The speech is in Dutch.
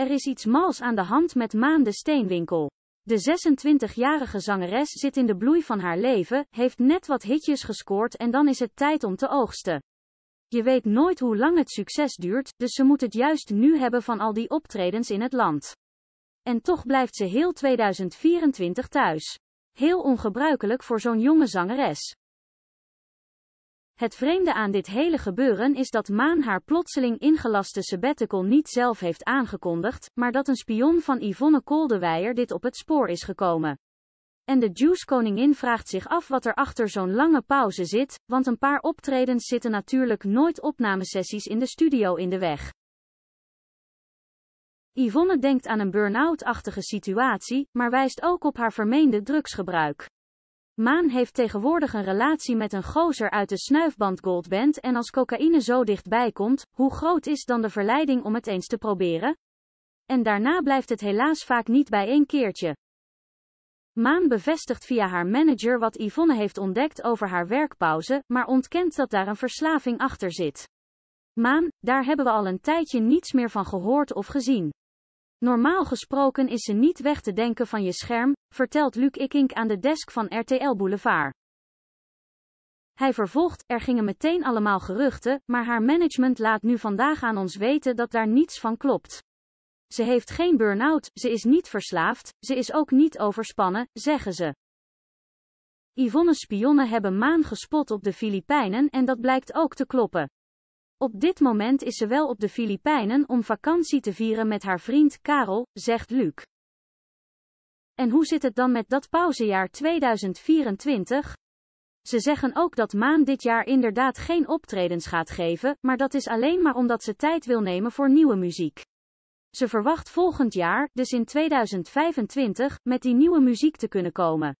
Er is iets mals aan de hand met Maan de Steenwinkel. De 26-jarige zangeres zit in de bloei van haar leven, heeft net wat hitjes gescoord en dan is het tijd om te oogsten. Je weet nooit hoe lang het succes duurt, dus ze moet het juist nu hebben van al die optredens in het land. En toch blijft ze heel 2024 thuis. Heel ongebruikelijk voor zo'n jonge zangeres. Het vreemde aan dit hele gebeuren is dat Maan haar plotseling ingelaste sabbatical niet zelf heeft aangekondigd, maar dat een spion van Yvonne Koldewijer dit op het spoor is gekomen. En de Juice-koningin vraagt zich af wat er achter zo'n lange pauze zit, want een paar optredens zitten natuurlijk nooit opnamesessies in de studio in de weg. Yvonne denkt aan een burn-out-achtige situatie, maar wijst ook op haar vermeende drugsgebruik. Maan heeft tegenwoordig een relatie met een gozer uit de snuifband Goldband en als cocaïne zo dichtbij komt, hoe groot is dan de verleiding om het eens te proberen? En daarna blijft het helaas vaak niet bij één keertje. Maan bevestigt via haar manager wat Yvonne heeft ontdekt over haar werkpauze, maar ontkent dat daar een verslaving achter zit. Maan, daar hebben we al een tijdje niets meer van gehoord of gezien. Normaal gesproken is ze niet weg te denken van je scherm, vertelt Luc Ikink aan de desk van RTL Boulevard. Hij vervolgt, er gingen meteen allemaal geruchten, maar haar management laat nu vandaag aan ons weten dat daar niets van klopt. Ze heeft geen burn-out, ze is niet verslaafd, ze is ook niet overspannen, zeggen ze. Yvonne's spionnen hebben Maan gespot op de Filipijnen en dat blijkt ook te kloppen. Op dit moment is ze wel op de Filipijnen om vakantie te vieren met haar vriend Karel, zegt Luc. En hoe zit het dan met dat pauzejaar 2024? Ze zeggen ook dat Maan dit jaar inderdaad geen optredens gaat geven, maar dat is alleen maar omdat ze tijd wil nemen voor nieuwe muziek. Ze verwacht volgend jaar, dus in 2025, met die nieuwe muziek te kunnen komen.